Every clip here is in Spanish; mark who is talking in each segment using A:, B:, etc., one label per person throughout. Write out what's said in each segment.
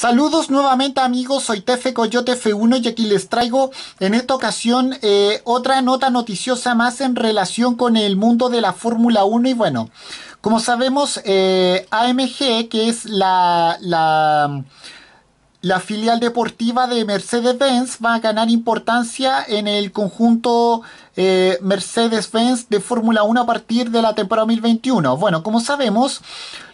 A: Saludos nuevamente amigos, soy Tefe Coyote F1 y aquí les traigo en esta ocasión eh, otra nota noticiosa más en relación con el mundo de la Fórmula 1 y bueno, como sabemos eh, AMG que es la la filial deportiva de Mercedes-Benz va a ganar importancia en el conjunto eh, Mercedes-Benz de Fórmula 1 a partir de la temporada 2021. Bueno, como sabemos,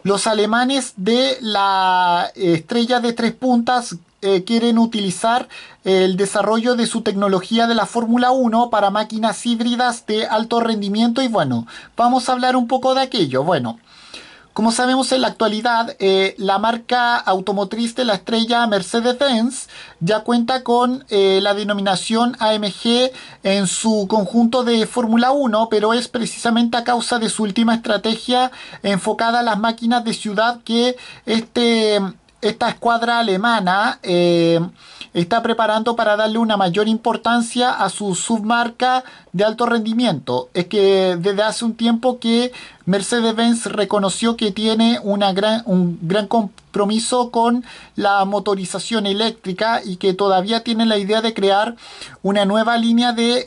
A: los alemanes de la eh, estrella de tres puntas eh, quieren utilizar el desarrollo de su tecnología de la Fórmula 1 para máquinas híbridas de alto rendimiento y bueno, vamos a hablar un poco de aquello. Bueno, como sabemos en la actualidad, eh, la marca automotriz de la estrella Mercedes-Benz ya cuenta con eh, la denominación AMG en su conjunto de Fórmula 1, pero es precisamente a causa de su última estrategia enfocada a las máquinas de ciudad que este, esta escuadra alemana... Eh, está preparando para darle una mayor importancia a su submarca de alto rendimiento. Es que desde hace un tiempo que Mercedes-Benz reconoció que tiene un gran compromiso con la motorización eléctrica y que todavía tiene la idea de crear una nueva línea de,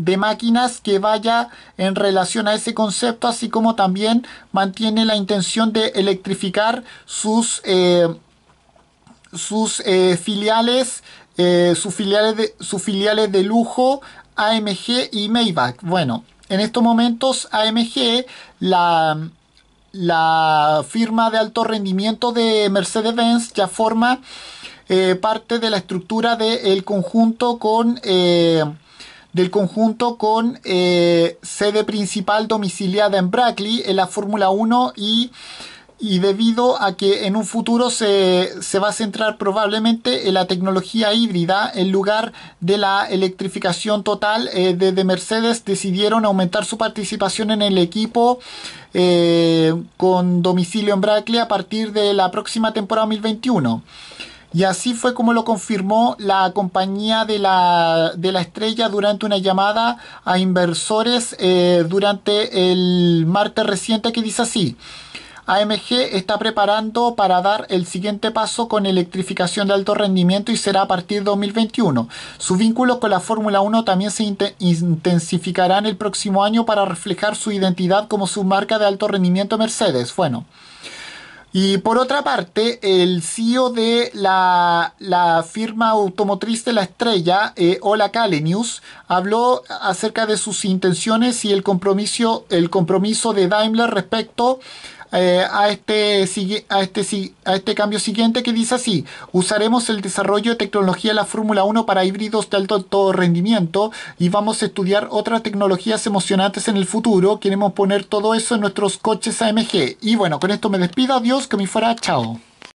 A: eh, máquinas que vaya en relación a ese concepto, así como también mantiene la intención de electrificar sus... Eh, sus eh, filiales, eh, sus, filiales de, sus filiales de lujo AMG y Maybach. Bueno, en estos momentos AMG, la, la firma de alto rendimiento de Mercedes-Benz, ya forma eh, parte de la estructura del conjunto con... del conjunto con sede principal domiciliada en Brackley en la Fórmula 1 y y debido a que en un futuro se, va a centrar probablemente en la tecnología híbrida en lugar de la electrificación total, desde eh, Mercedes decidieron aumentar su participación en el equipo eh, con domicilio en Brackley a partir de la próxima temporada 2021. Y así fue como lo confirmó la compañía de la, estrella durante una llamada a inversores eh, durante el martes reciente que dice así. AMG está preparando para dar el siguiente paso con electrificación de alto rendimiento y será a partir de 2021. Su vínculo con la Fórmula 1 también se intensificarán el próximo año para reflejar su identidad como su marca de alto rendimiento Mercedes. Bueno. Y por otra parte, el CEO de la, firma automotriz de la estrella, eh, Ola Kalenius, habló acerca de sus intenciones y el compromiso, el compromiso de Daimler respecto eh, a, este, a, este, a este cambio siguiente que dice así, usaremos el desarrollo de tecnología de la Fórmula 1 para híbridos de alto, rendimiento y vamos a estudiar otras tecnologías emocionantes en el futuro, queremos poner todo eso en nuestros coches AMG. Y bueno, con esto me despido, adiós, que me fuera, chao.